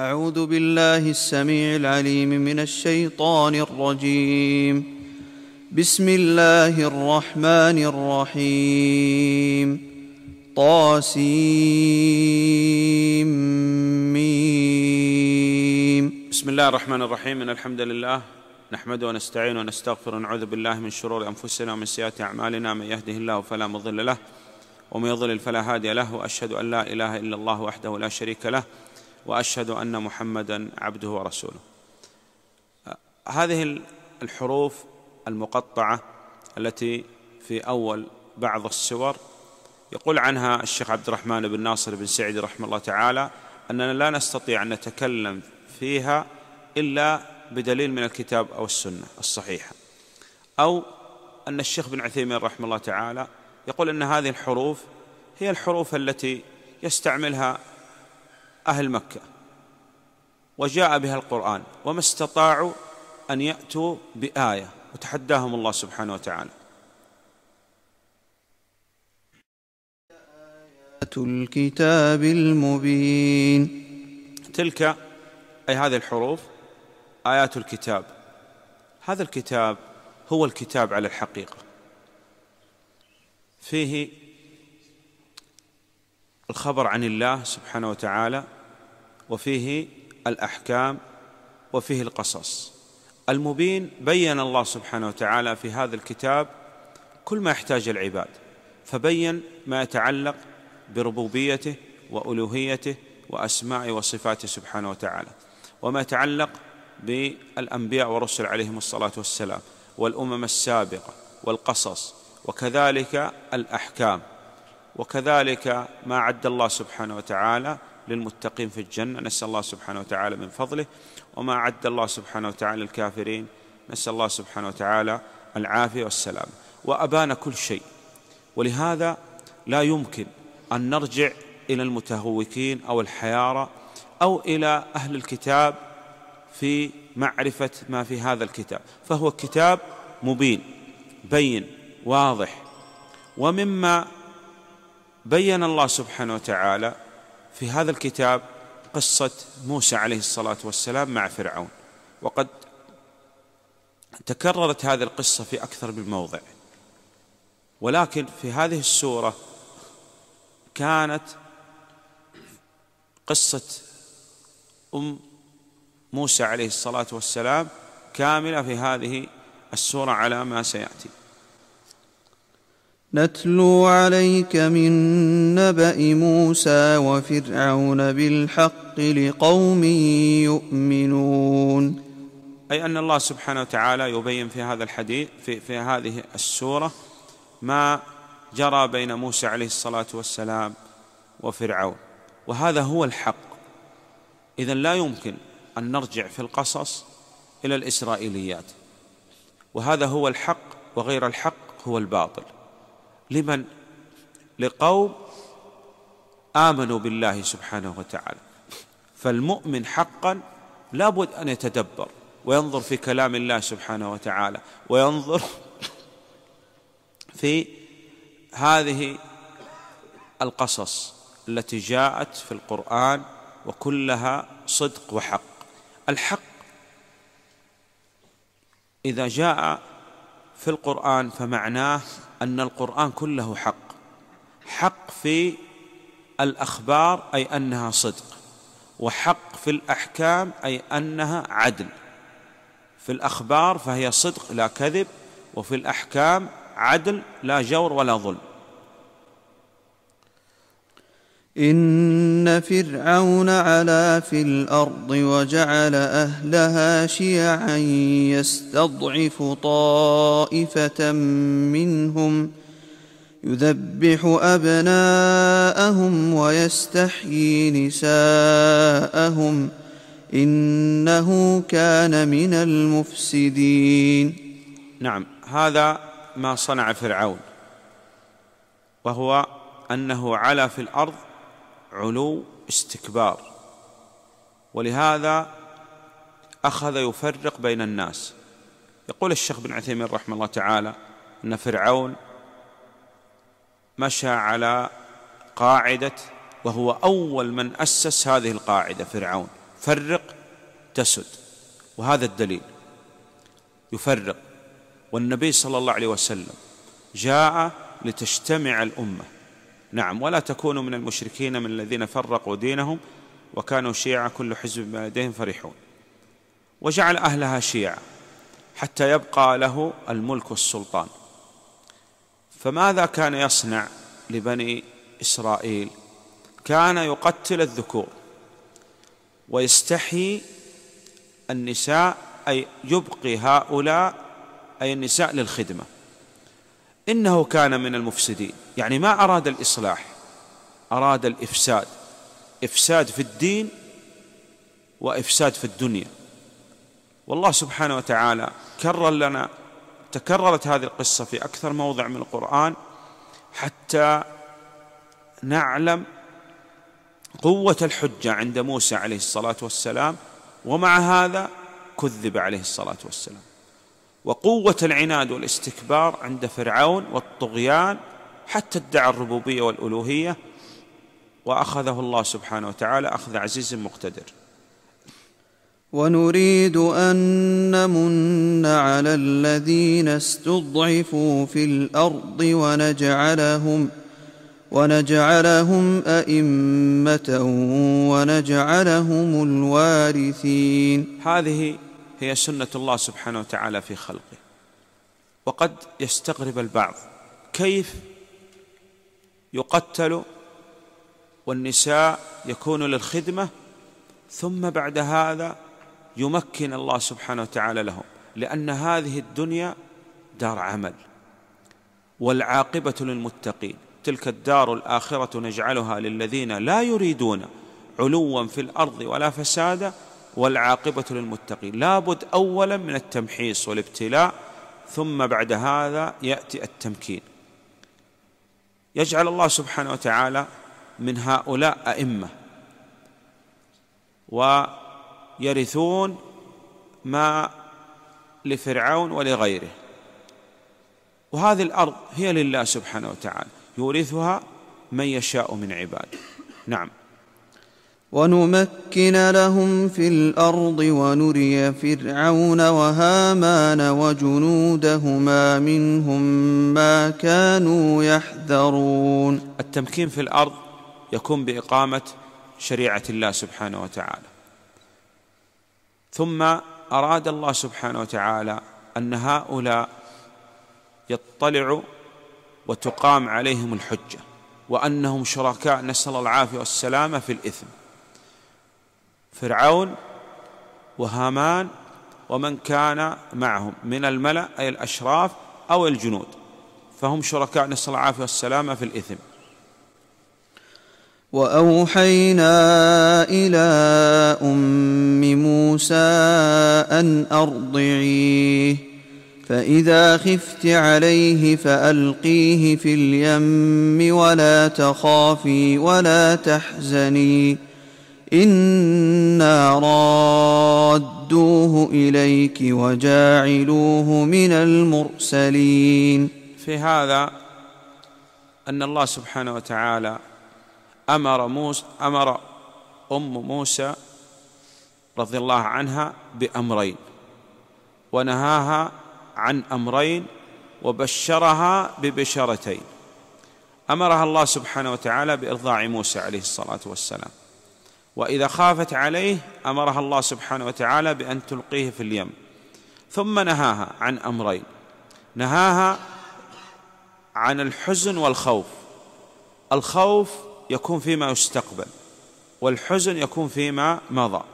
أعوذ بالله السميع العليم من الشيطان الرجيم بسم الله الرحمن الرحيم طاسيم بسم الله الرحمن الرحيم إن الحمد لله نحمد ونستعين ونستغفر ونعوذ بالله من شرور أنفسنا ومن سيئات أعمالنا من يهده الله فلا مضل له ومن يضلل فلا هادي له وأشهد أن لا إله إلا الله وحده لا شريك له واشهد ان محمدا عبده ورسوله هذه الحروف المقطعه التي في اول بعض السور يقول عنها الشيخ عبد الرحمن بن ناصر بن سعيد رحمه الله تعالى اننا لا نستطيع ان نتكلم فيها الا بدليل من الكتاب او السنه الصحيحه او ان الشيخ بن عثيمين رحمه الله تعالى يقول ان هذه الحروف هي الحروف التي يستعملها أهل مكة وجاء بها القرآن وما استطاعوا أن يأتوا بآية وتحداهم الله سبحانه وتعالى آيات الكتاب المبين تلك أي هذه الحروف آيات الكتاب هذا الكتاب هو الكتاب على الحقيقة فيه الخبر عن الله سبحانه وتعالى وفيه الأحكام وفيه القصص المبين بين الله سبحانه وتعالى في هذا الكتاب كل ما يحتاج العباد فبين ما يتعلق بربوبيته وألوهيته وأسماء وصفاته سبحانه وتعالى وما يتعلق بالأنبياء والرسل عليهم الصلاة والسلام والأمم السابقة والقصص وكذلك الأحكام وكذلك ما عد الله سبحانه وتعالى للمتقين في الجنة نسأل الله سبحانه وتعالى من فضله وما أعد الله سبحانه وتعالى الكافرين نسأل الله سبحانه وتعالى العافية والسلام وأبان كل شيء ولهذا لا يمكن أن نرجع إلى المتهوكين أو الحيارى أو إلى أهل الكتاب في معرفة ما في هذا الكتاب فهو كتاب مبين بين واضح ومما بين الله سبحانه وتعالى في هذا الكتاب قصة موسى عليه الصلاة والسلام مع فرعون وقد تكررت هذه القصة في أكثر من موضع ولكن في هذه السورة كانت قصة أم موسى عليه الصلاة والسلام كاملة في هذه السورة على ما سيأتي نتلو عليك من نبأ موسى وفرعون بالحق لقوم يؤمنون أي أن الله سبحانه وتعالى يبين في هذا الحديث في, في هذه السورة ما جرى بين موسى عليه الصلاة والسلام وفرعون وهذا هو الحق إذا لا يمكن أن نرجع في القصص إلى الإسرائيليات وهذا هو الحق وغير الحق هو الباطل لمن لقوم امنوا بالله سبحانه وتعالى فالمؤمن حقا لابد ان يتدبر وينظر في كلام الله سبحانه وتعالى وينظر في هذه القصص التي جاءت في القران وكلها صدق وحق الحق اذا جاء في القرآن فمعناه أن القرآن كله حق حق في الأخبار أي أنها صدق وحق في الأحكام أي أنها عدل في الأخبار فهي صدق لا كذب وفي الأحكام عدل لا جور ولا ظلم إن فرعون علا في الأرض وجعل أهلها شيعا يستضعف طائفة منهم يذبح أبناءهم ويستحيي نساءهم إنه كان من المفسدين نعم هذا ما صنع فرعون وهو أنه علا في الأرض علو استكبار ولهذا أخذ يفرق بين الناس يقول الشيخ بن عثيمين رحمه الله تعالى أن فرعون مشى على قاعدة وهو أول من أسس هذه القاعدة فرعون فرق تسد وهذا الدليل يفرق والنبي صلى الله عليه وسلم جاء لتجتمع الأمة نعم ولا تكونوا من المشركين من الذين فرقوا دينهم وكانوا شيعا كل حزب بما لديهم فرحون وجعل أهلها شيعا حتى يبقى له الملك والسلطان فماذا كان يصنع لبني إسرائيل كان يقتل الذكور ويستحيي النساء أي يبقي هؤلاء أي النساء للخدمة إنه كان من المفسدين يعني ما أراد الإصلاح أراد الإفساد إفساد في الدين وإفساد في الدنيا والله سبحانه وتعالى كرر لنا تكررت هذه القصة في أكثر موضع من القرآن حتى نعلم قوة الحجة عند موسى عليه الصلاة والسلام ومع هذا كذب عليه الصلاة والسلام وقوة العناد والاستكبار عند فرعون والطغيان حتى ادعى الربوبية والألوهية وأخذه الله سبحانه وتعالى أخذ عزيز مقتدر ونريد أن نمن على الذين استضعفوا في الأرض ونجعلهم ونجعلهم أئمة ونجعلهم الوارثين هذه هي سنة الله سبحانه وتعالى في خلقه وقد يستغرب البعض كيف يقتل والنساء يكون للخدمة ثم بعد هذا يمكن الله سبحانه وتعالى لهم لأن هذه الدنيا دار عمل والعاقبة للمتقين تلك الدار الآخرة نجعلها للذين لا يريدون علوا في الأرض ولا فسادا والعاقبة للمتقين لابد أولا من التمحيص والابتلاء ثم بعد هذا يأتي التمكين يجعل الله سبحانه وتعالى من هؤلاء أئمة ويرثون ما لفرعون ولغيره وهذه الأرض هي لله سبحانه وتعالى يورثها من يشاء من عباده نعم ونمكن لهم في الأرض ونري فرعون وهامان وجنودهما منهم ما كانوا يحذرون التمكين في الأرض يكون بإقامة شريعة الله سبحانه وتعالى ثم أراد الله سبحانه وتعالى أن هؤلاء يطلعوا وتقام عليهم الحجة وأنهم شركاء نسأل العافية والسلامة في الإثم فرعون وهامان ومن كان معهم من الملأ أي الأشراف أو الجنود فهم شركاء نسأل الله العافية والسلامة في الإثم واوحينا الى ام موسى ان ارضعيه فاذا خفت عليه فالقيه في اليم ولا تخافي ولا تحزني إنا رادوه إليك وجاعلوه من المرسلين في هذا أن الله سبحانه وتعالى أمر موسى أمر أم موسى رضي الله عنها بأمرين ونهاها عن أمرين وبشرها ببشرتين أمرها الله سبحانه وتعالى بإرضاع موسى عليه الصلاة والسلام واذا خافت عليه امرها الله سبحانه وتعالى بان تلقيه في اليم ثم نهاها عن امرين نهاها عن الحزن والخوف الخوف يكون فيما يستقبل والحزن يكون فيما مضى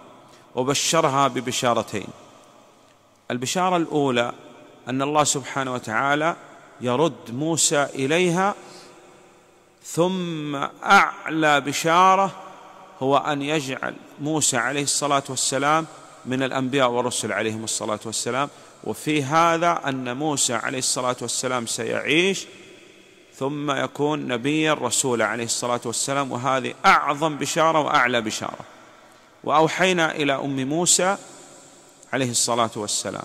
وبشرها ببشارتين البشاره الاولى ان الله سبحانه وتعالى يرد موسى اليها ثم اعلى بشاره هو أن يجعل موسى عليه الصلاة والسلام من الأنبياء والرسل عليهم الصلاة والسلام وفي هذا أن موسى عليه الصلاة والسلام سيعيش ثم يكون نبيا رسولا عليه الصلاة والسلام وهذه أعظم بشارة وأعلى بشارة وأوحينا إلى أم موسى عليه الصلاة والسلام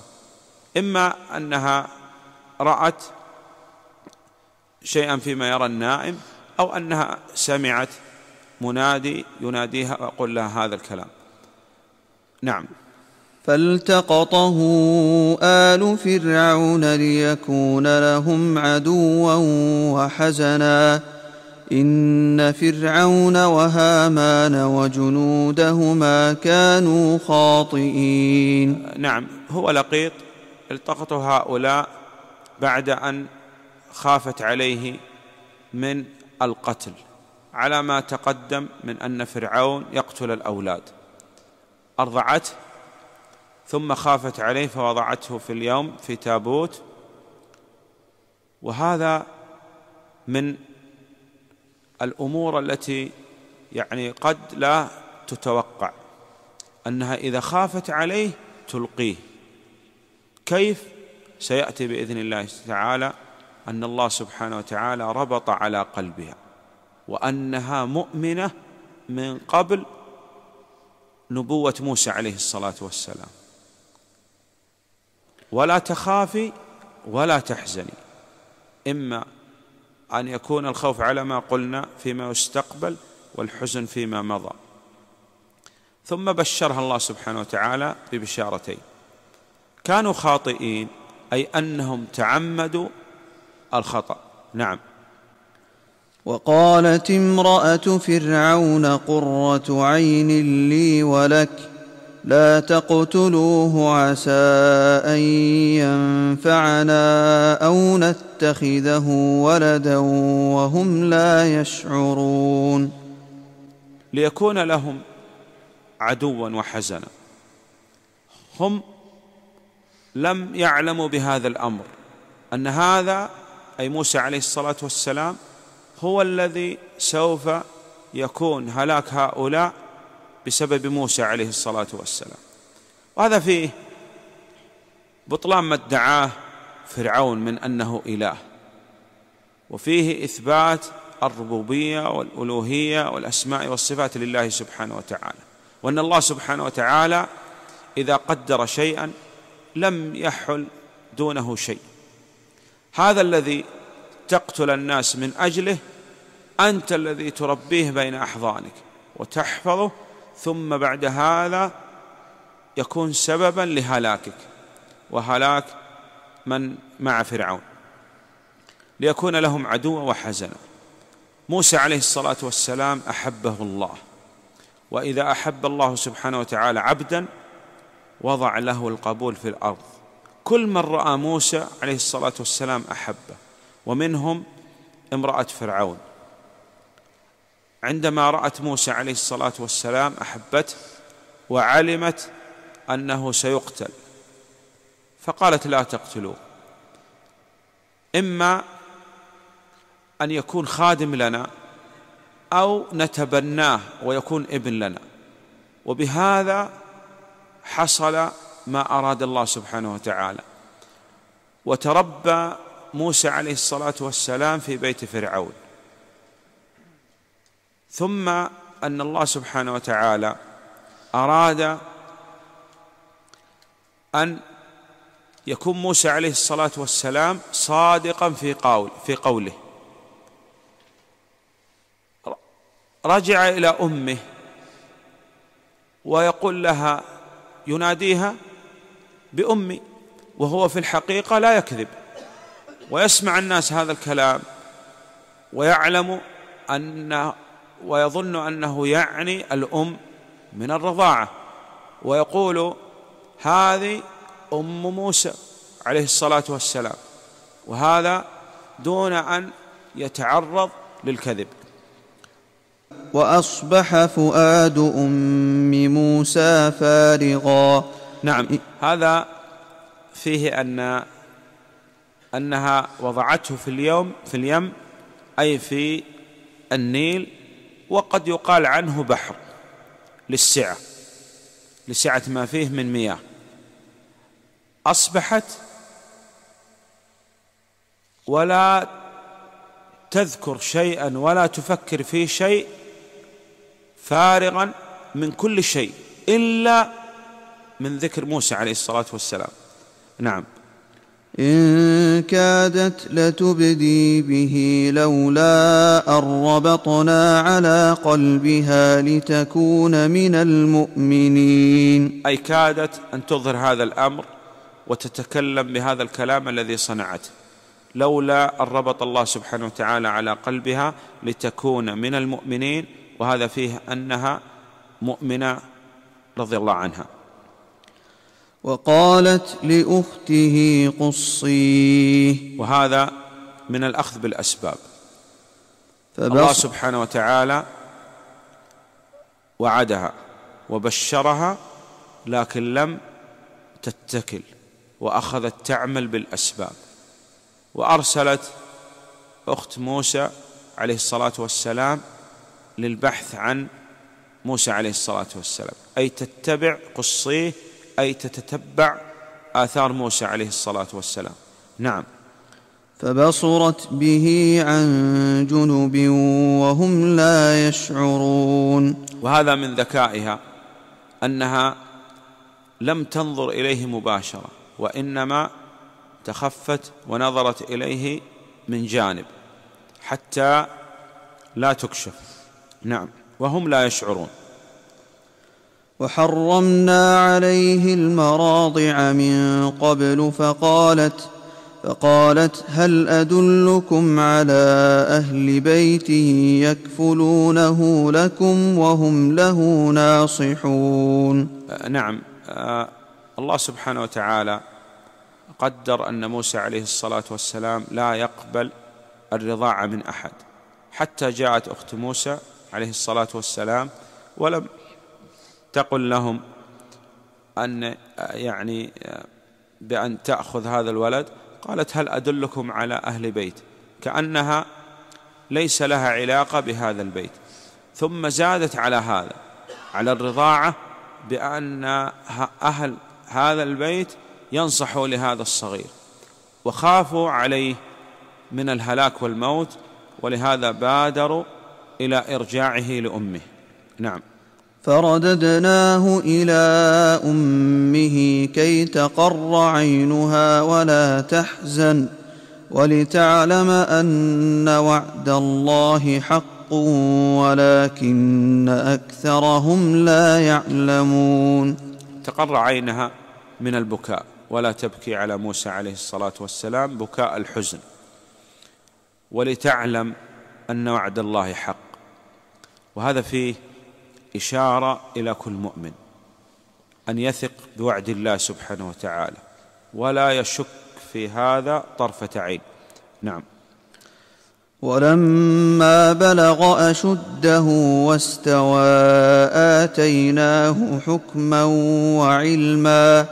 إما أنها رأت شيئا فيما يرى النائم أو أنها سمعت منادي يناديها ويقول لها هذا الكلام نعم فالتقطه آل فرعون ليكون لهم عدوا وحزنا إن فرعون وهامان وجنودهما كانوا خاطئين نعم هو لقيط التقط هؤلاء بعد أن خافت عليه من القتل على ما تقدم من أن فرعون يقتل الأولاد أرضعته ثم خافت عليه فوضعته في اليوم في تابوت وهذا من الأمور التي يعني قد لا تتوقع أنها إذا خافت عليه تلقيه كيف سيأتي بإذن الله تعالى أن الله سبحانه وتعالى ربط على قلبها وانها مؤمنه من قبل نبوه موسى عليه الصلاه والسلام ولا تخافي ولا تحزني اما ان يكون الخوف على ما قلنا فيما يستقبل والحزن فيما مضى ثم بشرها الله سبحانه وتعالى ببشارتين كانوا خاطئين اي انهم تعمدوا الخطا نعم وقالت امرأة فرعون قرة عين لي ولك لا تقتلوه عسى أن ينفعنا أو نتخذه ولدا وهم لا يشعرون ليكون لهم عدوا وحزنا هم لم يعلموا بهذا الأمر أن هذا أي موسى عليه الصلاة والسلام هو الذي سوف يكون هلاك هؤلاء بسبب موسى عليه الصلاة والسلام وهذا فيه بطلان ما ادعاه فرعون من أنه إله وفيه إثبات الربوبية والألوهية والأسماء والصفات لله سبحانه وتعالى وأن الله سبحانه وتعالى إذا قدر شيئا لم يحل دونه شيء هذا الذي تقتل الناس من أجله أنت الذي تربيه بين أحضانك وتحفظه ثم بعد هذا يكون سببا لهلاكك وهلاك من مع فرعون ليكون لهم عدوا وحزنا موسى عليه الصلاة والسلام أحبه الله وإذا أحب الله سبحانه وتعالى عبدا وضع له القبول في الأرض كل من رأى موسى عليه الصلاة والسلام أحبه ومنهم امرأة فرعون عندما رأت موسى عليه الصلاة والسلام أحبته وعلمت أنه سيقتل فقالت لا تقتلوه إما أن يكون خادم لنا أو نتبناه ويكون ابن لنا وبهذا حصل ما أراد الله سبحانه وتعالى وتربى موسى عليه الصلاة والسلام في بيت فرعون ثم أن الله سبحانه وتعالى أراد أن يكون موسى عليه الصلاة والسلام صادقا في قول في قوله رجع إلى أمه ويقول لها يناديها بأمي وهو في الحقيقة لا يكذب ويسمع الناس هذا الكلام ويعلم أن ويظن أنه يعني الأم من الرضاعة ويقول هذه أم موسى عليه الصلاة والسلام وهذا دون أن يتعرض للكذب وأصبح فؤاد أم موسى فارغا نعم هذا فيه أن أنها وضعته في اليوم في اليم أي في النيل وقد يقال عنه بحر للسعة لسعة ما فيه من مياه أصبحت ولا تذكر شيئا ولا تفكر في شيء فارغا من كل شيء إلا من ذكر موسى عليه الصلاة والسلام نعم إن كادت لتبدي به لولا أن ربطنا على قلبها لتكون من المؤمنين أي كادت أن تظهر هذا الأمر وتتكلم بهذا الكلام الذي صنعته لولا أن ربط الله سبحانه وتعالى على قلبها لتكون من المؤمنين وهذا فيه أنها مؤمنة رضي الله عنها وقالت لاخته قصيه وهذا من الاخذ بالاسباب الله سبحانه وتعالى وعدها وبشرها لكن لم تتكل واخذت تعمل بالاسباب وارسلت اخت موسى عليه الصلاه والسلام للبحث عن موسى عليه الصلاه والسلام اي تتبع قصيه أي تتتبع آثار موسى عليه الصلاة والسلام نعم فبصرت به عن جنب وهم لا يشعرون وهذا من ذكائها أنها لم تنظر إليه مباشرة وإنما تخفت ونظرت إليه من جانب حتى لا تكشف نعم وهم لا يشعرون وحرمنا عليه المراضع من قبل فقالت فقالت هل أدلكم على أهل بيته يكفلونه لكم وهم له ناصحون نعم الله سبحانه وتعالى قدر أن موسى عليه الصلاة والسلام لا يقبل الرضاعة من أحد حتى جاءت أخت موسى عليه الصلاة والسلام ولم تقل لهم أن يعني بأن تأخذ هذا الولد قالت هل أدلكم على أهل بيت كأنها ليس لها علاقة بهذا البيت ثم زادت على هذا على الرضاعة بأن أهل هذا البيت ينصحوا لهذا الصغير وخافوا عليه من الهلاك والموت ولهذا بادروا إلى إرجاعه لأمه نعم فرددناه إلى أمه كي تقر عينها ولا تحزن ولتعلم أن وعد الله حق ولكن أكثرهم لا يعلمون تقر عينها من البكاء ولا تبكي على موسى عليه الصلاة والسلام بكاء الحزن ولتعلم أن وعد الله حق وهذا فيه إشارة إلى كل مؤمن أن يثق بوعد الله سبحانه وتعالى ولا يشك في هذا طرفة عين نعم ولما بلغ أشده واستوى آتيناه حكما وعلما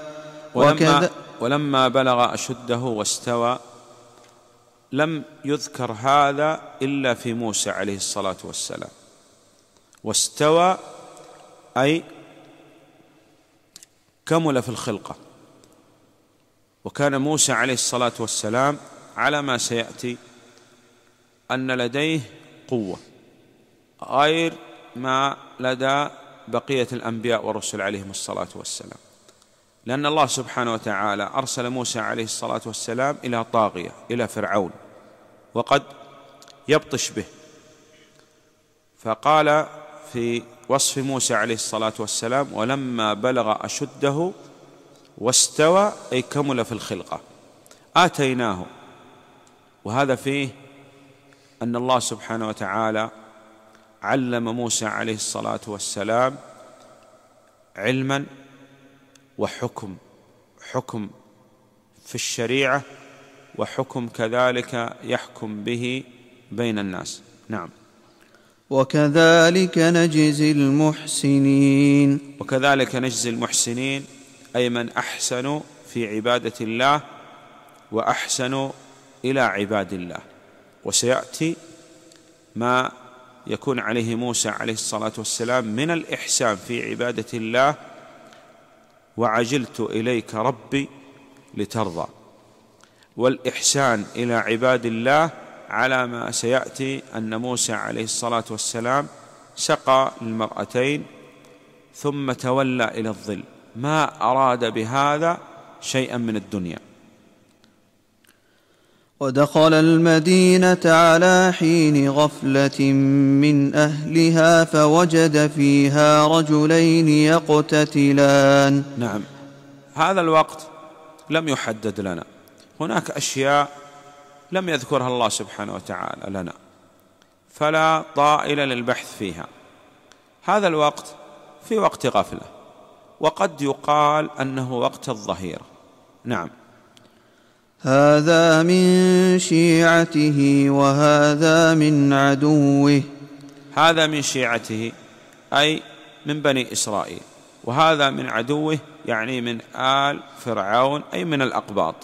ولما, ولما بلغ أشده واستوى لم يذكر هذا إلا في موسى عليه الصلاة والسلام واستوى أي كمل في الخلقة وكان موسى عليه الصلاة والسلام على ما سيأتي أن لديه قوة غير ما لدى بقية الأنبياء والرسل عليهم الصلاة والسلام لأن الله سبحانه وتعالى أرسل موسى عليه الصلاة والسلام إلى طاغية إلى فرعون وقد يبطش به فقال في وصف موسى عليه الصلاة والسلام ولما بلغ أشده واستوى أي كمل في الخلقة آتيناه وهذا فيه أن الله سبحانه وتعالى علم موسى عليه الصلاة والسلام علما وحكم حكم في الشريعة وحكم كذلك يحكم به بين الناس نعم وكذلك نجزي المحسنين وكذلك نجزي المحسنين أي من أحسنوا في عبادة الله وأحسنوا إلى عباد الله وسيأتي ما يكون عليه موسى عليه الصلاة والسلام من الإحسان في عبادة الله وعجلت إليك ربي لترضى والإحسان إلى عباد الله على ما سياتي ان موسى عليه الصلاه والسلام سقى للمرأتين ثم تولى الى الظل ما اراد بهذا شيئا من الدنيا ودخل المدينة على حين غفلة من أهلها فوجد فيها رجلين يقتتلان. نعم، هذا الوقت لم يحدد لنا، هناك أشياء لم يذكرها الله سبحانه وتعالى لنا فلا طائل للبحث فيها هذا الوقت في وقت غفله وقد يقال انه وقت الظهيره نعم هذا من شيعته وهذا من عدوه هذا من شيعته اي من بني اسرائيل وهذا من عدوه يعني من ال فرعون اي من الاقباط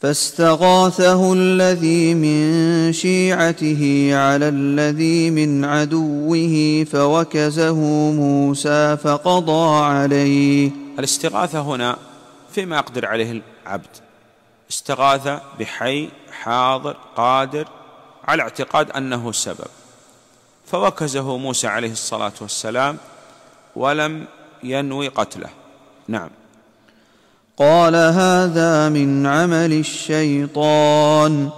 فاستغاثه الذي من شيعته على الذي من عدوه فوكزه موسى فقضى عليه الاستغاثة هنا فيما يقدر عليه العبد استغاثة بحي حاضر قادر على اعتقاد أنه السبب فوكزه موسى عليه الصلاة والسلام ولم ينوي قتله نعم قال هذا من عمل الشيطان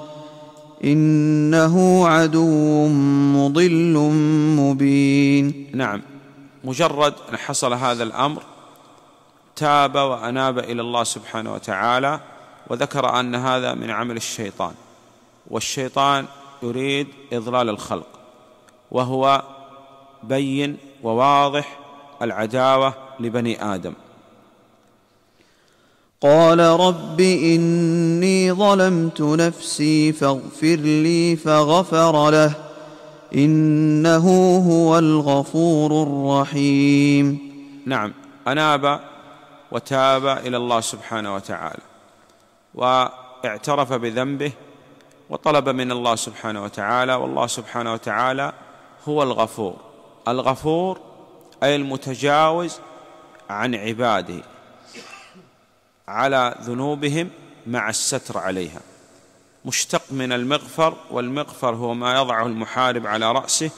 انه عدو مضل مبين نعم مجرد ان حصل هذا الامر تاب واناب الى الله سبحانه وتعالى وذكر ان هذا من عمل الشيطان والشيطان يريد اضلال الخلق وهو بين وواضح العداوه لبني ادم قال رب إني ظلمت نفسي فاغفر لي فغفر له إنه هو الغفور الرحيم نعم أناب وتاب إلى الله سبحانه وتعالى واعترف بذنبه وطلب من الله سبحانه وتعالى والله سبحانه وتعالى هو الغفور الغفور أي المتجاوز عن عباده على ذنوبهم مع الستر عليها مشتق من المغفر والمغفر هو ما يضعه المحارب على رأسه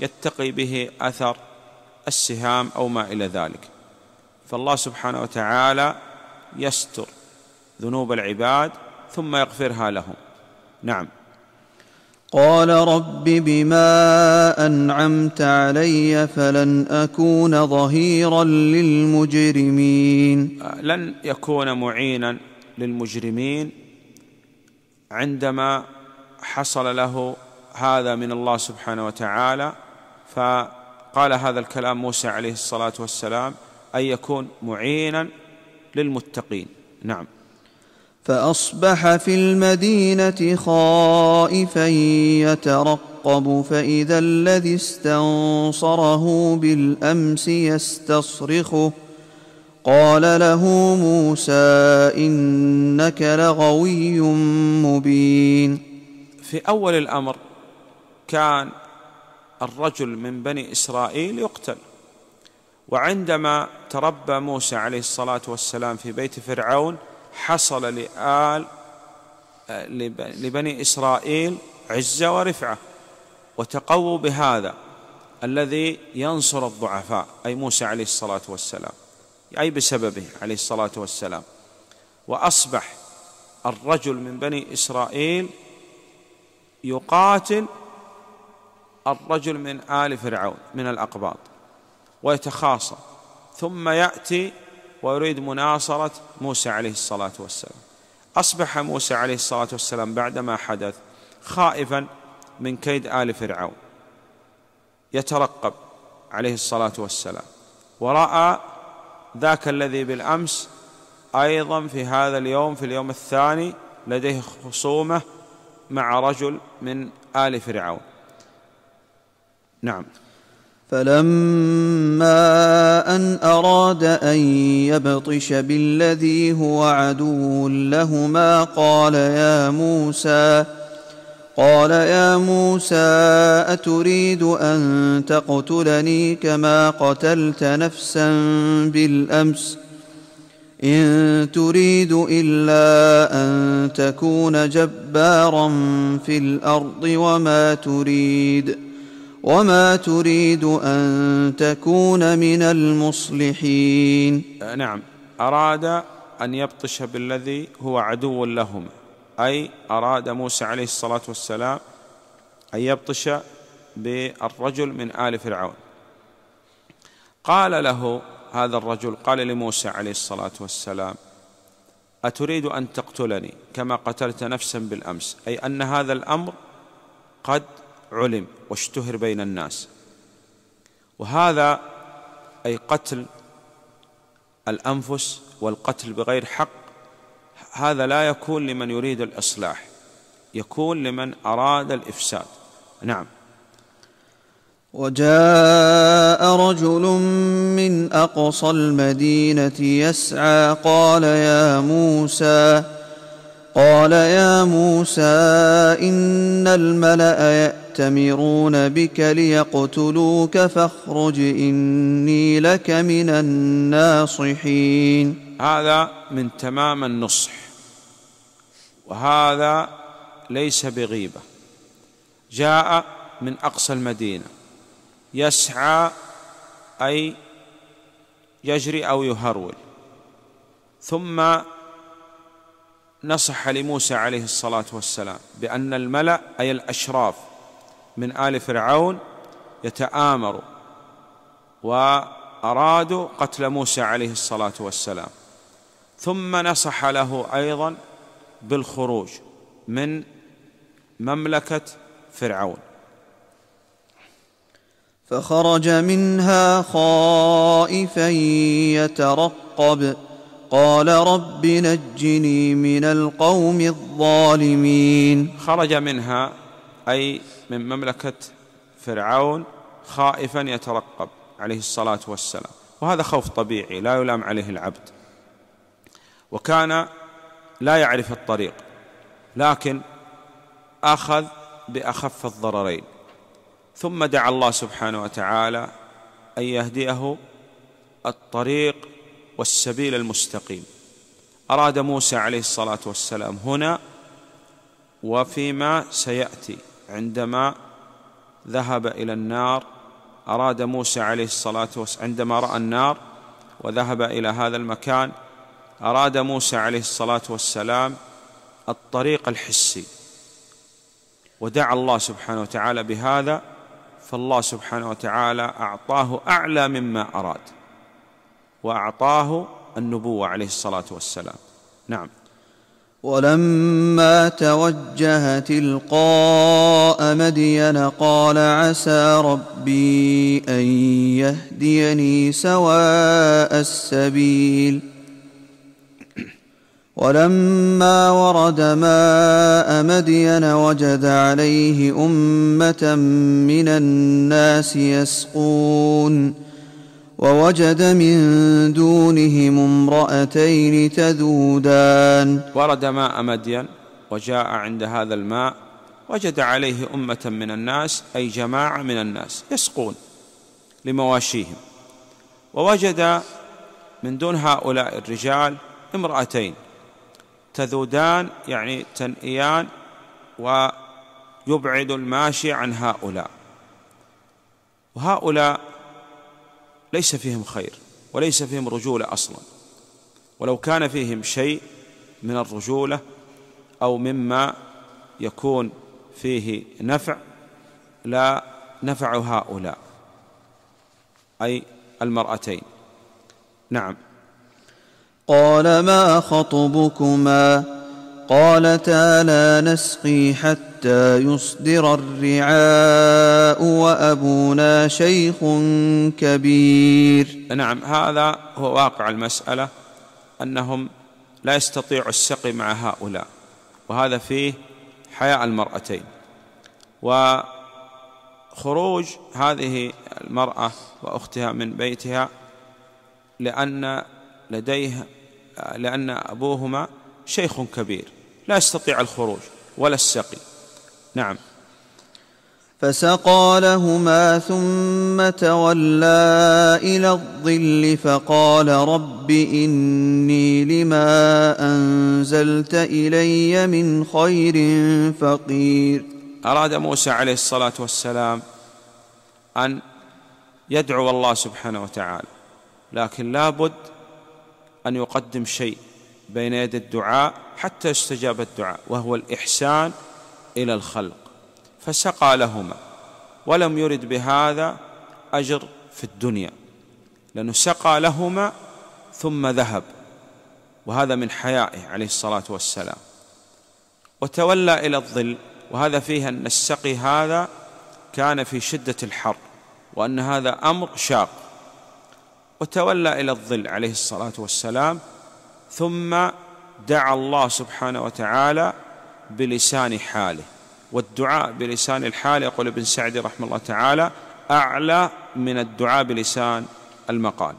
يتقي به أثر السهام أو ما إلى ذلك فالله سبحانه وتعالى يستر ذنوب العباد ثم يغفرها لهم نعم قال رب بما انعمت علي فلن اكون ظهيرا للمجرمين لن يكون معينا للمجرمين عندما حصل له هذا من الله سبحانه وتعالى فقال هذا الكلام موسى عليه الصلاه والسلام ان يكون معينا للمتقين نعم فاصبح في المدينه خائفا يترقب فاذا الذي استنصره بالامس يستصرخه قال له موسى انك لغوي مبين في اول الامر كان الرجل من بني اسرائيل يقتل وعندما تربى موسى عليه الصلاه والسلام في بيت فرعون حصل لآل آه، لبني إسرائيل عزة ورفعة وتقووا بهذا الذي ينصر الضعفاء أي موسى عليه الصلاة والسلام أي بسببه عليه الصلاة والسلام وأصبح الرجل من بني إسرائيل يقاتل الرجل من آل فرعون من الأقباط ويتخاصم ثم يأتي ويريد مناصرة موسى عليه الصلاة والسلام أصبح موسى عليه الصلاة والسلام بعدما حدث خائفا من كيد آل فرعون يترقب عليه الصلاة والسلام ورأى ذاك الذي بالأمس أيضا في هذا اليوم في اليوم الثاني لديه خصومة مع رجل من آل فرعون نعم فلما ان اراد ان يبطش بالذي هو عدو لهما قال يا موسى قال يا موسى اتريد ان تقتلني كما قتلت نفسا بالامس ان تريد الا ان تكون جبارا في الارض وما تريد وما تريد أن تكون من المصلحين آه، نعم أراد أن يبطش بالذي هو عدو لهما أي أراد موسى عليه الصلاة والسلام أن يبطش بالرجل من آل فرعون قال له هذا الرجل قال لموسى عليه الصلاة والسلام أتريد أن تقتلني كما قتلت نفسا بالأمس أي أن هذا الأمر قد علم واشتهر بين الناس وهذا أي قتل الأنفس والقتل بغير حق هذا لا يكون لمن يريد الإصلاح يكون لمن أراد الإفساد نعم وجاء رجل من أقصى المدينة يسعى قال يا موسى قال يا موسى إن الملأ يأتي يأتمرون بك ليقتلوك فاخرج إني لك من الناصحين هذا من تمام النصح وهذا ليس بغيبة جاء من أقصى المدينة يسعى أي يجري أو يهرول ثم نصح لموسى عليه الصلاة والسلام بأن الملأ أي الأشراف من آل فرعون يتآمروا وأرادوا قتل موسى عليه الصلاة والسلام ثم نصح له أيضا بالخروج من مملكة فرعون فخرج منها خائفا يترقب قال رب نجني من القوم الظالمين خرج منها أي من مملكة فرعون خائفا يترقب عليه الصلاة والسلام وهذا خوف طبيعي لا يلام عليه العبد وكان لا يعرف الطريق لكن أخذ بأخف الضررين ثم دعا الله سبحانه وتعالى أن يهديه الطريق والسبيل المستقيم أراد موسى عليه الصلاة والسلام هنا وفيما سيأتي عندما ذهب إلى النار أراد موسى عليه الصلاة والسلام عندما رأى النار وذهب إلى هذا المكان أراد موسى عليه الصلاة والسلام الطريق الحسي ودعا الله سبحانه وتعالى بهذا فالله سبحانه وتعالى أعطاه أعلى مما أراد وأعطاه النبوة عليه الصلاة والسلام نعم ولما توجه تلقاء مدين قال عسى ربي ان يهديني سواء السبيل ولما ورد ماء مدين وجد عليه امه من الناس يسقون ووجد من دونهم امرأتين تذودان ورد ماء مدين وجاء عند هذا الماء وجد عليه أمة من الناس أي جماعة من الناس يسقون لمواشيهم ووجد من دون هؤلاء الرجال امرأتين تذودان يعني تنئيان ويبعد الماشي عن هؤلاء وهؤلاء ليس فيهم خير وليس فيهم رجوله اصلا ولو كان فيهم شيء من الرجوله او مما يكون فيه نفع لا نفع هؤلاء اي المرأتين نعم قال ما خطبكما قالتا لا نسقي حتى حتى يصدر الرعاء وأبونا شيخ كبير نعم هذا هو واقع المسألة أنهم لا يستطيع السقي مع هؤلاء وهذا فيه حياء المرأتين وخروج هذه المرأة وأختها من بيتها لأن لديه لأن أبوهما شيخ كبير لا يستطيع الخروج ولا السقي نعم فسقى لهما ثم تولى الى الظل فقال رب اني لما انزلت الي من خير فقير اراد موسى عليه الصلاه والسلام ان يدعو الله سبحانه وتعالى لكن لابد ان يقدم شيء بين يدي الدعاء حتى يستجاب الدعاء وهو الاحسان إلى الخلق فسقى لهما ولم يرد بهذا أجر في الدنيا لأنه سقى لهما ثم ذهب وهذا من حيائه عليه الصلاة والسلام وتولى إلى الظل وهذا فيه أن السقي هذا كان في شدة الحر وأن هذا أمر شاق وتولى إلى الظل عليه الصلاة والسلام ثم دعا الله سبحانه وتعالى بلسان حاله والدعاء بلسان الحال يقول ابن سعدي رحمه الله تعالى أعلى من الدعاء بلسان المقال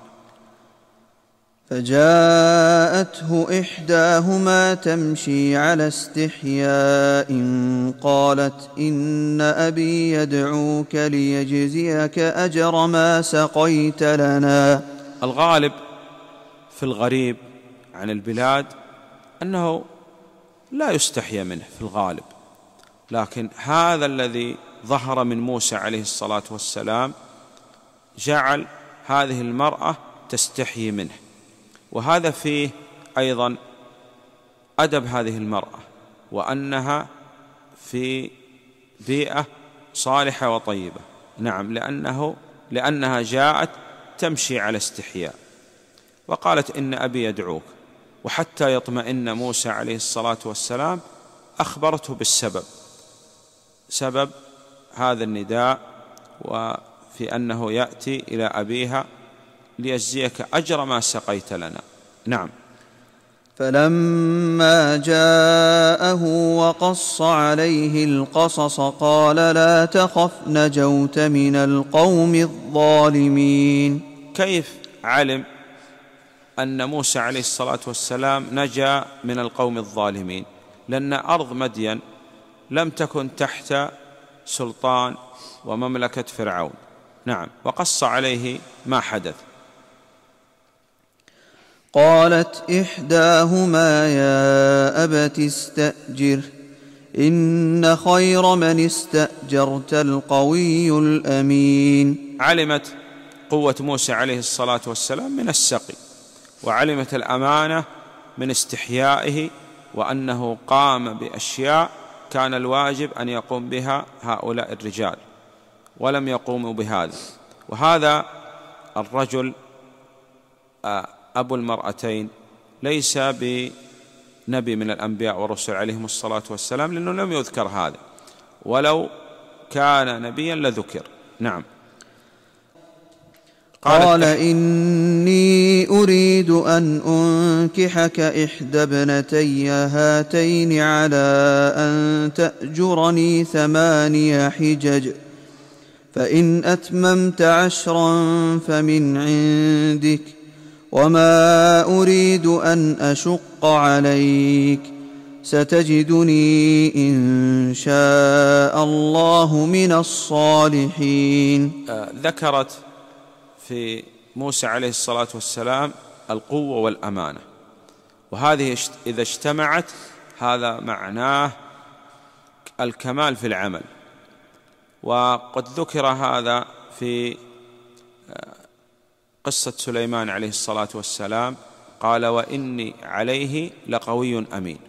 فجاءته إحداهما تمشي على استحياء قالت إن أبي يدعوك ليجزيك أجر ما سقيت لنا الغالب في الغريب عن البلاد أنه لا يستحيى منه في الغالب لكن هذا الذي ظهر من موسى عليه الصلاه والسلام جعل هذه المراه تستحيي منه وهذا فيه ايضا ادب هذه المراه وانها في بيئه صالحه وطيبه نعم لانه لانها جاءت تمشي على استحياء وقالت ان ابي يدعوك وحتى يطمئن موسى عليه الصلاة والسلام أخبرته بالسبب سبب هذا النداء وفي أنه يأتي إلى أبيها ليجزيك أجر ما سقيت لنا نعم فلما جاءه وقص عليه القصص قال لا تخف نجوت من القوم الظالمين كيف علم أن موسى عليه الصلاة والسلام نجا من القوم الظالمين لأن أرض مدين لم تكن تحت سلطان ومملكة فرعون نعم وقص عليه ما حدث قالت إحداهما يا أبت استأجر إن خير من استأجرت القوي الأمين علمت قوة موسى عليه الصلاة والسلام من السقي وعلمت الامانه من استحيائه وانه قام باشياء كان الواجب ان يقوم بها هؤلاء الرجال ولم يقوموا بهذا وهذا الرجل آه، ابو المرأتين ليس بنبي من الانبياء والرسل عليهم الصلاه والسلام لانه لم يذكر هذا ولو كان نبيا لذكر نعم قال, قال إني أريد أن أنكحك إحدى ابنتي هاتين على أن تأجرني ثماني حجج فإن أتممت عشرا فمن عندك وما أريد أن أشق عليك ستجدني إن شاء الله من الصالحين آه، ذكرت في موسى عليه الصلاة والسلام القوة والأمانة وهذه إذا اجتمعت هذا معناه الكمال في العمل وقد ذكر هذا في آه، قصة سليمان عليه الصلاة والسلام قال وإني عليه لقوي أمين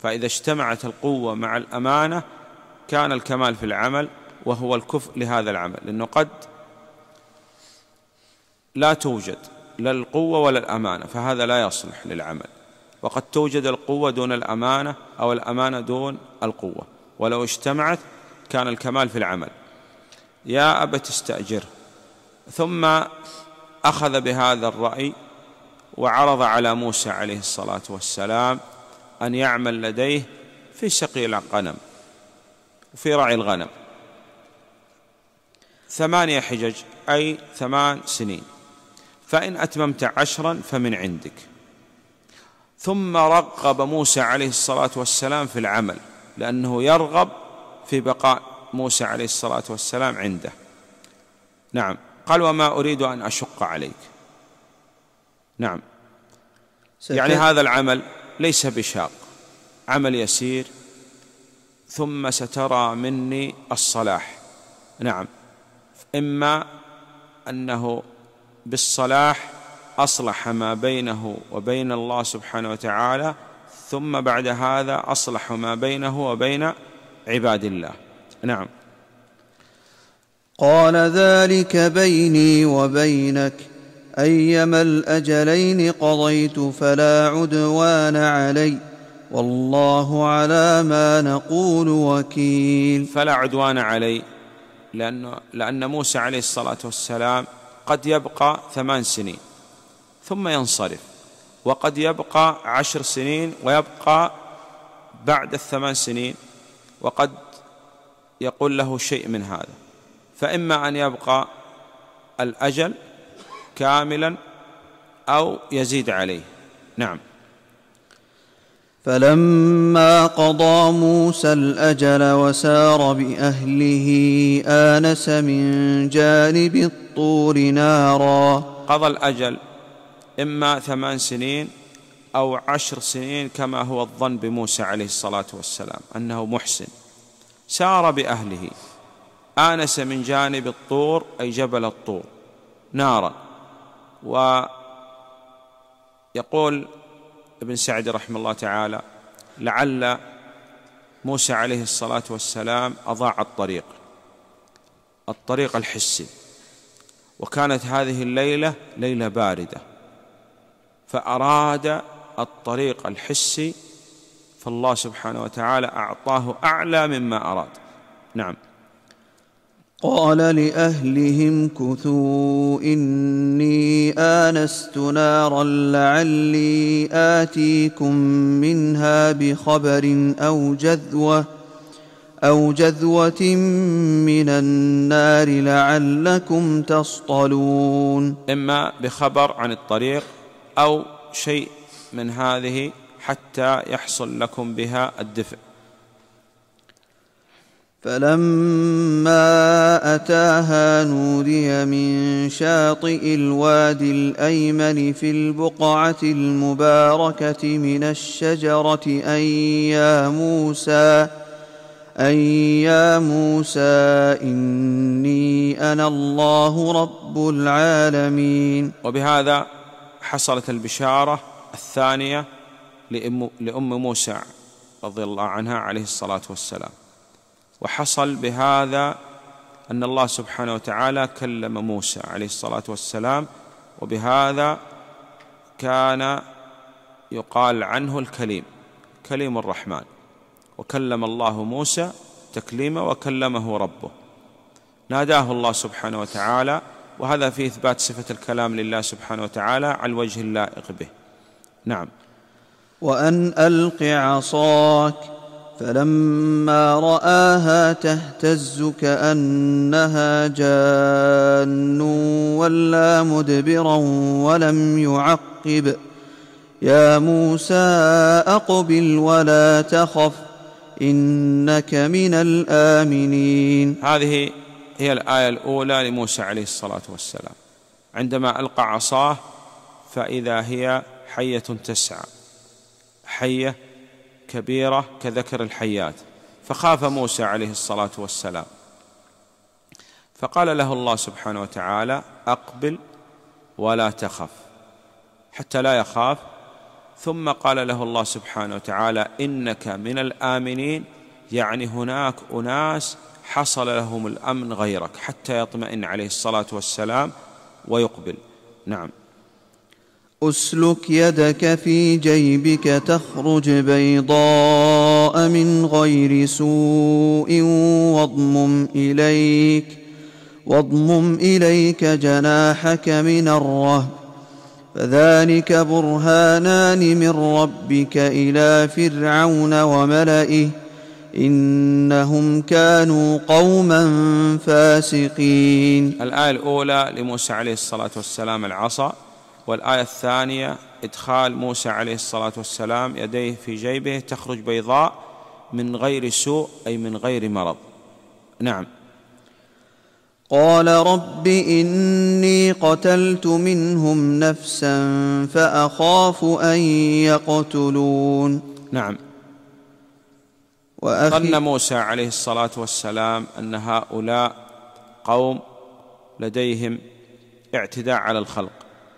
فإذا اجتمعت القوة مع الأمانة كان الكمال في العمل وهو الكفء لهذا العمل لأنه قد لا توجد لا القوة ولا الأمانة فهذا لا يصلح للعمل وقد توجد القوة دون الأمانة أو الأمانة دون القوة ولو اجتمعت كان الكمال في العمل يا أبت استأجر ثم أخذ بهذا الرأي وعرض على موسى عليه الصلاة والسلام أن يعمل لديه في سقي الغنم وفي رعي الغنم ثمانية حجج أي ثمان سنين فإن أتممت عشرا فمن عندك ثم رغب موسى عليه الصلاة والسلام في العمل لأنه يرغب في بقاء موسى عليه الصلاة والسلام عنده نعم قال وما أريد أن أشق عليك نعم يعني هذا العمل ليس بشاق عمل يسير ثم سترى مني الصلاح نعم إما أنه بالصلاح أصلح ما بينه وبين الله سبحانه وتعالى ثم بعد هذا أصلح ما بينه وبين عباد الله نعم قال ذلك بيني وبينك أيما الأجلين قضيت فلا عدوان علي والله على ما نقول وكيل فلا عدوان علي لأن, لأن موسى عليه الصلاة والسلام قد يبقى ثمان سنين ثم ينصرف وقد يبقى عشر سنين ويبقى بعد الثمان سنين وقد يقول له شيء من هذا فإما أن يبقى الأجل كاملا أو يزيد عليه نعم فلما قضى موسى الاجل وسار باهله انس من جانب الطريق الطور نارا قضى الأجل إما ثمان سنين أو عشر سنين كما هو الظن بموسى عليه الصلاة والسلام أنه محسن سار بأهله آنس من جانب الطور أي جبل الطور نارا ويقول ابن سعد رحمه الله تعالى لعل موسى عليه الصلاة والسلام أضاع الطريق الطريق الحسي وكانت هذه الليله ليله بارده فاراد الطريق الحسي فالله سبحانه وتعالى اعطاه اعلى مما اراد نعم قال لاهلهم كثوا اني انست نارا لعلي اتيكم منها بخبر او جذوه أو جذوة من النار لعلكم تصطلون إما بخبر عن الطريق أو شيء من هذه حتى يحصل لكم بها الدفء فلما أتاها نودي من شاطئ الوادي الأيمن في البقعة المباركة من الشجرة أن يا موسى ۖ أن يا موسى إني أنا الله رب العالمين وبهذا حصلت البشارة الثانية لأم, لأم موسى رضي الله عنها عليه الصلاة والسلام وحصل بهذا أن الله سبحانه وتعالى كلم موسى عليه الصلاة والسلام وبهذا كان يقال عنه الكليم كليم الرحمن وكلم الله موسى تكليما وكلمه ربه ناداه الله سبحانه وتعالى وهذا في إثبات صفة الكلام لله سبحانه وتعالى على الوجه اللائق به نعم وأن ألق عصاك فلما رآها تهتز كأنها جان ولا مدبرا ولم يعقب يا موسى أقبل ولا تخف انك من الامنين هذه هي الايه الاولى لموسى عليه الصلاه والسلام عندما القى عصاه فاذا هي حيه تسعى حيه كبيره كذكر الحيات فخاف موسى عليه الصلاه والسلام فقال له الله سبحانه وتعالى اقبل ولا تخف حتى لا يخاف ثم قال له الله سبحانه وتعالى إنك من الآمنين يعني هناك أناس حصل لهم الأمن غيرك حتى يطمئن عليه الصلاة والسلام ويقبل نعم اسلك يدك في جيبك تخرج بيضاء من غير سوء واضمم إليك واضمم إليك جناحك من الرهب فذلك برهانان من ربك الى فرعون وملئه انهم كانوا قوما فاسقين الايه الاولى لموسى عليه الصلاه والسلام العصا والايه الثانيه ادخال موسى عليه الصلاه والسلام يديه في جيبه تخرج بيضاء من غير سوء اي من غير مرض نعم قال رب إني قتلت منهم نفسا فأخاف أن يقتلون نعم وأخي ظن موسى عليه الصلاة والسلام أن هؤلاء قوم لديهم اعتداء على الخلق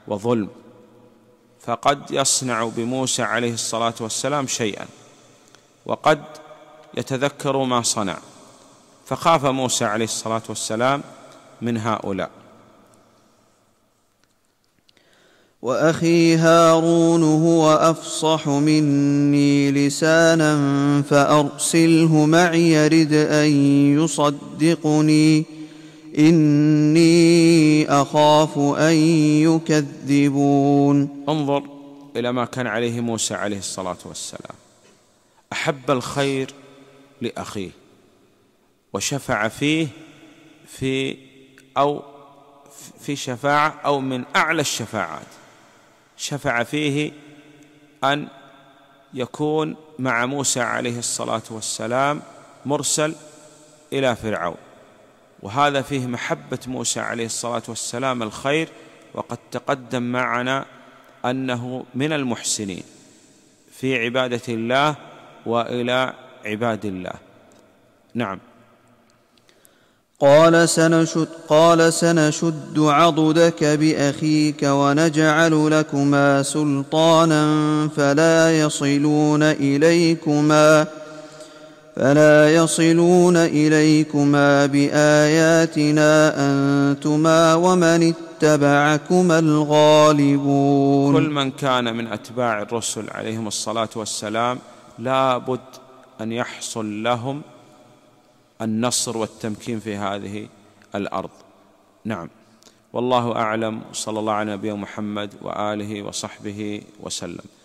وظلم فقد يصنع بموسى عليه الصلاة والسلام شيئا وقد يتذكر ما صنع فخاف موسى عليه الصلاة والسلام من هؤلاء واخي هارون هو افصح مني لسانا فارسله معي رد ان يصدقني اني اخاف ان يكذبون انظر الى ما كان عليه موسى عليه الصلاه والسلام احب الخير لاخيه وشفع فيه في أو في شفاعة أو من أعلى الشفاعات شفع فيه أن يكون مع موسى عليه الصلاة والسلام مرسل إلى فرعون وهذا فيه محبة موسى عليه الصلاة والسلام الخير وقد تقدم معنا أنه من المحسنين في عبادة الله وإلى عباد الله نعم قال سنشد قال سنشد عضدك باخيك ونجعل لكما سلطانا فلا يصلون اليكما فلا يصلون اليكما باياتنا انتما ومن اتبعكما الغالبون كل من كان من اتباع الرسل عليهم الصلاه والسلام لابد ان يحصل لهم النصر والتمكين في هذه الارض نعم والله اعلم صلى الله على نبينا محمد واله وصحبه وسلم